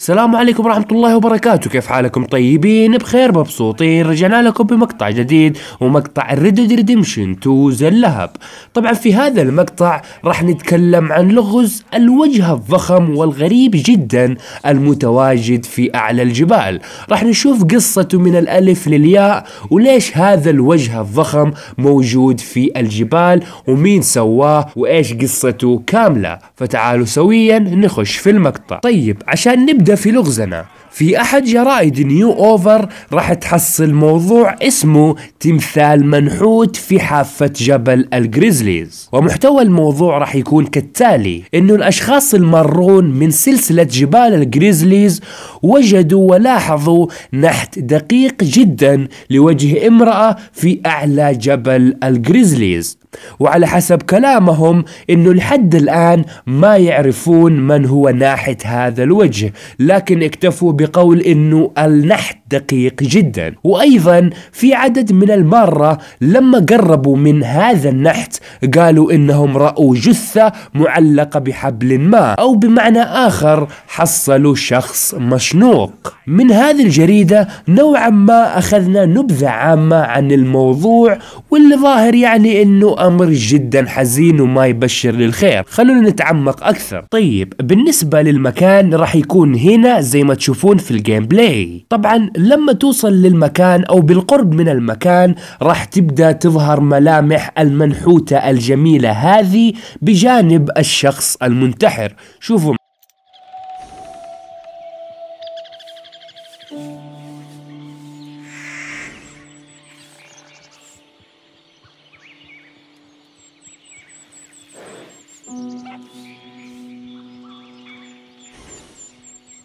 السلام عليكم ورحمة الله وبركاته كيف حالكم طيبين بخير مبسوطين رجعنا لكم بمقطع جديد ومقطع ريد ريدمشن 2 ذا اللهب طبعا في هذا المقطع راح نتكلم عن لغز الوجه الضخم والغريب جدا المتواجد في أعلى الجبال راح نشوف قصته من الألف للياء وليش هذا الوجه الضخم موجود في الجبال ومين سواه وإيش قصته كاملة فتعالوا سويا نخش في المقطع طيب عشان نبدأ في لغزنا في أحد جرائد نيو أوفر راح تحصل موضوع اسمه تمثال منحوت في حافة جبل الجريزليز ومحتوى الموضوع راح يكون كالتالي إنه الأشخاص المرون من سلسلة جبال الجريزليز وجدوا ولاحظوا نحت دقيق جدا لوجه امرأة في أعلى جبل الجريزليز وعلى حسب كلامهم انه لحد الان ما يعرفون من هو ناحت هذا الوجه لكن اكتفوا بقول انه النحت دقيق جدا وايضا في عدد من المرة لما قربوا من هذا النحت قالوا انهم رأوا جثة معلقة بحبل ما او بمعنى اخر حصلوا شخص مشنوق من هذه الجريدة نوعا ما اخذنا نبذة عامة عن الموضوع واللي ظاهر يعني انه امر جدا حزين وما يبشر للخير خلونا نتعمق أكثر طيب بالنسبة للمكان راح يكون هنا زي ما تشوفون في الجيم بلاي طبعا لما توصل للمكان أو بالقرب من المكان راح تبدأ تظهر ملامح المنحوتة الجميلة هذه بجانب الشخص المنتحر شوفوا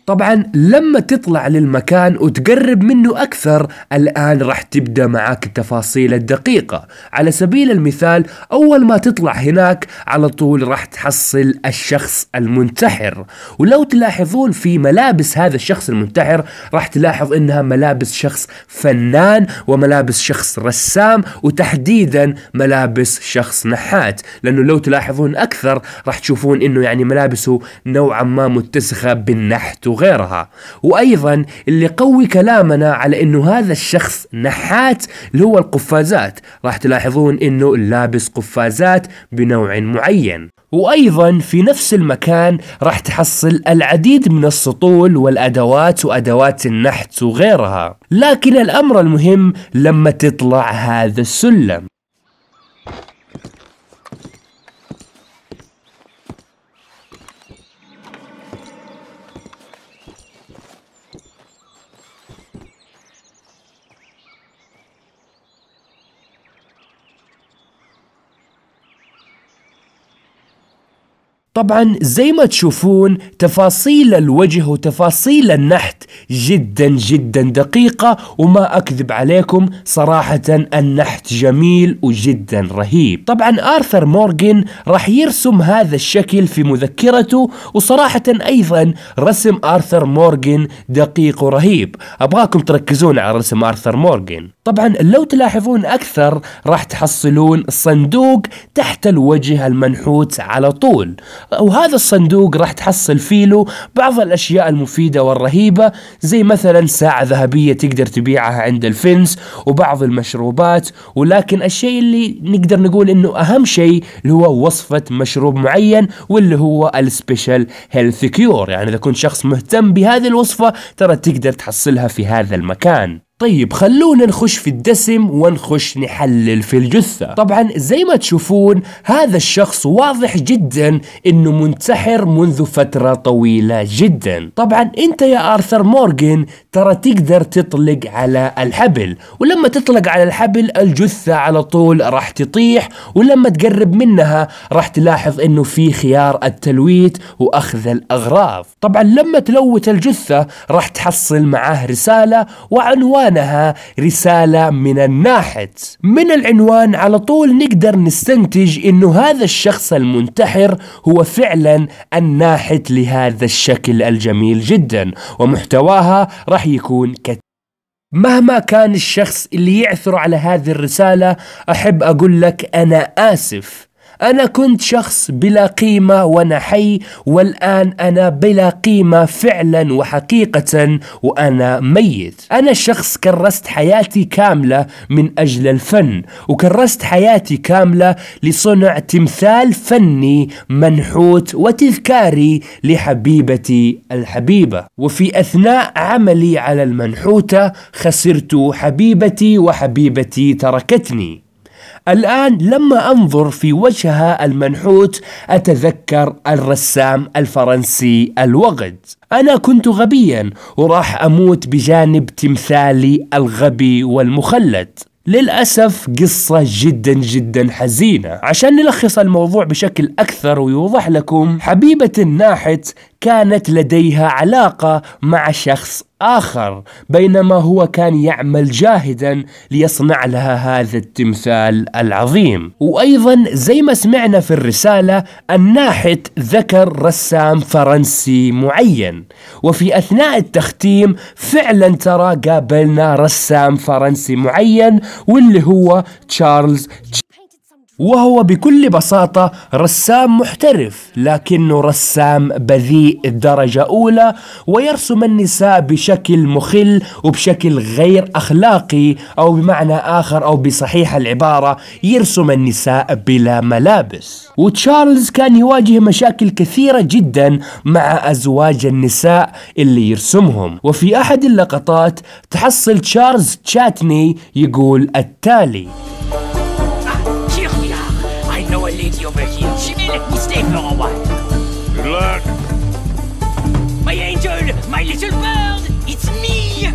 طبعا لما تطلع للمكان وتقرب منه أكثر الآن راح تبدأ معاك التفاصيل الدقيقة على سبيل المثال أول ما تطلع هناك على طول راح تحصل الشخص المنتحر ولو تلاحظون في ملابس هذا الشخص المنتحر راح تلاحظ إنها ملابس شخص فنان وملابس شخص رسام وتحديدا ملابس شخص نحات لأنه لو تلاحظون أكثر راح تشوفون إنه يعني ملابسه نوعا ما متسخة بالنحت وغيرها وأيضا اللي قوي كلامنا على أنه هذا الشخص نحات اللي هو القفازات راح تلاحظون أنه لابس قفازات بنوع معين وأيضا في نفس المكان راح تحصل العديد من السطول والأدوات وأدوات النحت وغيرها لكن الأمر المهم لما تطلع هذا السلم طبعا زي ما تشوفون تفاصيل الوجه وتفاصيل النحت جدا جدا دقيقة وما أكذب عليكم صراحة النحت جميل وجدا رهيب طبعا آرثر مورغن راح يرسم هذا الشكل في مذكرته وصراحة أيضا رسم آرثر مورغن دقيق ورهيب أبغاكم تركزون على رسم آرثر مورغن طبعا لو تلاحظون أكثر راح تحصلون صندوق تحت الوجه المنحوت على طول وهذا الصندوق راح تحصل فيه بعض الأشياء المفيدة والرهيبة زي مثلا ساعة ذهبية تقدر تبيعها عند الفنس وبعض المشروبات ولكن الشيء اللي نقدر نقول انه اهم شيء اللي هو وصفة مشروب معين واللي هو السبيشال هيلث كيور يعني اذا كنت شخص مهتم بهذه الوصفة ترى تقدر تحصلها في هذا المكان طيب خلونا نخش في الدسم ونخش نحلل في الجثة طبعا زي ما تشوفون هذا الشخص واضح جدا انه منتحر منذ فترة طويلة جدا طبعا انت يا ارثر مورغن ترى تقدر تطلق على الحبل ولما تطلق على الحبل الجثة على طول راح تطيح ولما تقرب منها راح تلاحظ انه في خيار التلويت واخذ الاغراض طبعا لما تلوت الجثة راح تحصل معاه رسالة وعنوان عنوانها رسالة من الناحت من العنوان على طول نقدر نستنتج انه هذا الشخص المنتحر هو فعلا الناحت لهذا الشكل الجميل جدا ومحتواها راح يكون كت مهما كان الشخص اللي يعثر على هذه الرسالة أحب أقول لك أنا آسف أنا كنت شخص بلا قيمة وأنا حي والآن أنا بلا قيمة فعلا وحقيقة وأنا ميت أنا شخص كرست حياتي كاملة من أجل الفن وكرست حياتي كاملة لصنع تمثال فني منحوت وتذكاري لحبيبتي الحبيبة وفي أثناء عملي على المنحوتة خسرت حبيبتي وحبيبتي تركتني الآن لما أنظر في وجهها المنحوت أتذكر الرسام الفرنسي الوغد أنا كنت غبيا وراح أموت بجانب تمثالي الغبي والمخلد للأسف قصة جدا جدا حزينة عشان نلخص الموضوع بشكل أكثر ويوضح لكم حبيبة الناحت كانت لديها علاقة مع شخص آخر بينما هو كان يعمل جاهدا ليصنع لها هذا التمثال العظيم وأيضا زي ما سمعنا في الرسالة الناحت ذكر رسام فرنسي معين وفي أثناء التختيم فعلا ترى قابلنا رسام فرنسي معين واللي هو تشارلز وهو بكل بساطة رسام محترف لكنه رسام بذيء درجة أولى ويرسم النساء بشكل مخل وبشكل غير أخلاقي أو بمعنى آخر أو بصحيح العبارة يرسم النساء بلا ملابس وتشارلز كان يواجه مشاكل كثيرة جدا مع أزواج النساء اللي يرسمهم وفي أحد اللقطات تحصل تشارلز تشاتني يقول التالي Let me stay for a while. Good luck. My angel, my little bird, it's me!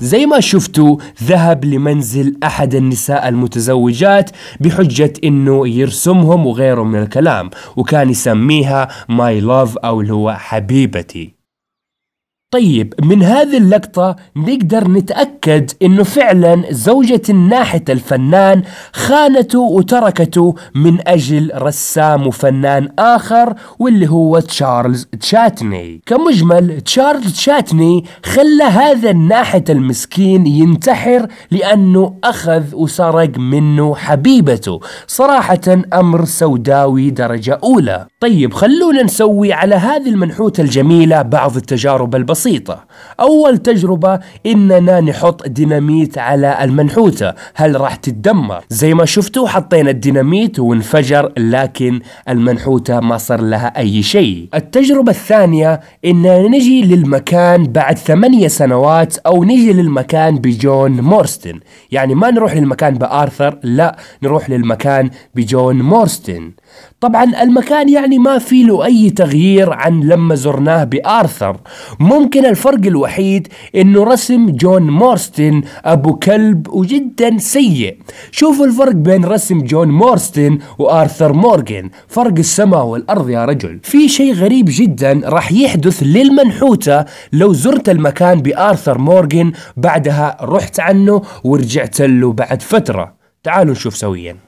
زي ما شفتوا ذهب لمنزل أحد النساء المتزوجات بحجة إنه يرسمهم وغيره من الكلام وكان يسميها ماي لوف أو اللي هو حبيبتي طيب من هذه اللقطة نقدر نتأكد انه فعلا زوجة الناحت الفنان خانته وتركته من اجل رسام وفنان اخر واللي هو تشارلز تشاتني كمجمل تشارلز تشاتني خلى هذا الناحت المسكين ينتحر لانه اخذ وسرق منه حبيبته صراحة امر سوداوي درجة اولى طيب خلونا نسوي على هذه المنحوتة الجميلة بعض التجارب البسيطة أول تجربة إننا نحط ديناميت على المنحوتة هل راح تتدمر؟ زي ما شفتوا حطينا الديناميت وانفجر لكن المنحوتة ما صار لها أي شيء التجربة الثانية إننا نجي للمكان بعد ثمانية سنوات أو نجي للمكان بجون مورستن يعني ما نروح للمكان بآرثر لا نروح للمكان بجون مورستن طبعا المكان يعني يعني ما في له أي تغيير عن لما زرناه بآرثر ممكن الفرق الوحيد إنه رسم جون مورستن أبو كلب وجدا سيء شوفوا الفرق بين رسم جون مورستن وآرثر مورغان فرق السماء والأرض يا رجل في شيء غريب جدا راح يحدث للمنحوتة لو زرت المكان بآرثر مورغان بعدها رحت عنه ورجعت له بعد فترة تعالوا نشوف سويا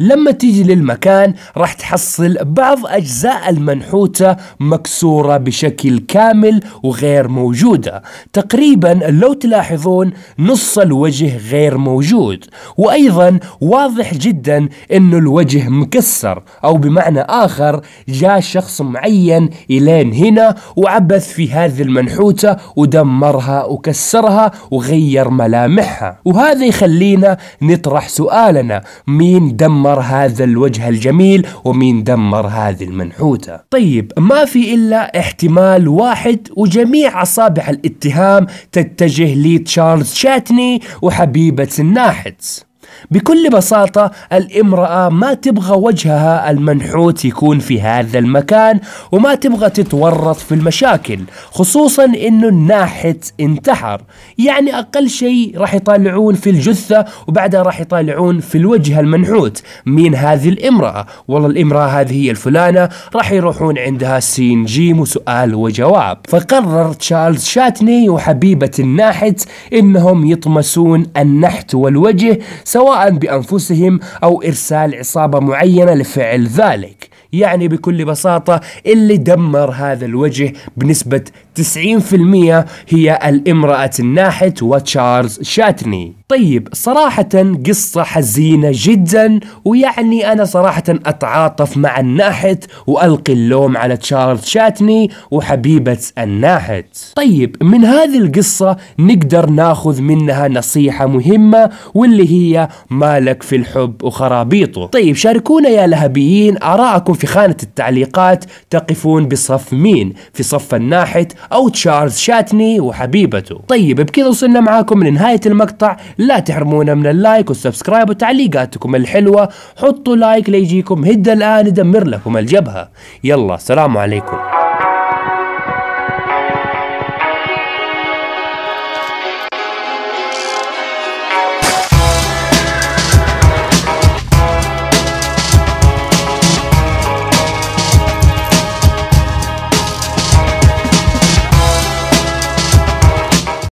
لما تيجي للمكان راح تحصل بعض أجزاء المنحوتة مكسورة بشكل كامل وغير موجودة تقريبا لو تلاحظون نص الوجه غير موجود وأيضا واضح جدا أن الوجه مكسر أو بمعنى آخر جاء شخص معين إلين هنا وعبث في هذه المنحوتة ودمرها وكسرها وغير ملامحها وهذا يخلينا نطرح سؤالنا مين دمر دمر هذا الوجه الجميل ومين دمر هذه المنحوتة طيب ما في إلا احتمال واحد وجميع أصابع الاتهام تتجه لتشارلز شاتني وحبيبة الناحتس بكل بساطة الامرأة ما تبغى وجهها المنحوت يكون في هذا المكان وما تبغى تتورط في المشاكل خصوصا انه الناحت انتحر يعني اقل شيء راح يطالعون في الجثة وبعدها راح يطالعون في الوجه المنحوت مين هذه الامرأة والله الامرأة هذه هي الفلانة راح يروحون عندها سين جيم وسؤال وجواب فقرر تشارلز شاتني وحبيبة الناحت انهم يطمسون النحت والوجه سواء بأنفسهم أو إرسال عصابة معينة لفعل ذلك يعني بكل بساطة اللي دمر هذا الوجه بنسبة 90% هي الامرأة الناحت وتشارلز شاتني طيب صراحة قصة حزينة جدا ويعني أنا صراحة أتعاطف مع الناحت وألقي اللوم على تشارلز شاتني وحبيبة الناحت طيب من هذه القصة نقدر ناخذ منها نصيحة مهمة واللي هي مالك في الحب وخرابيطه طيب شاركونا يا لهبيين آراءكم في خانة التعليقات تقفون بصف مين في صف الناحت أو تشارلز شاتني وحبيبته طيب بكذا وصلنا معاكم لنهاية المقطع لا تحرمونا من اللايك والسبسكرايب وتعليقاتكم الحلوة حطوا لايك ليجيكم هد الآن يدمر لكم الجبهة يلا سلام عليكم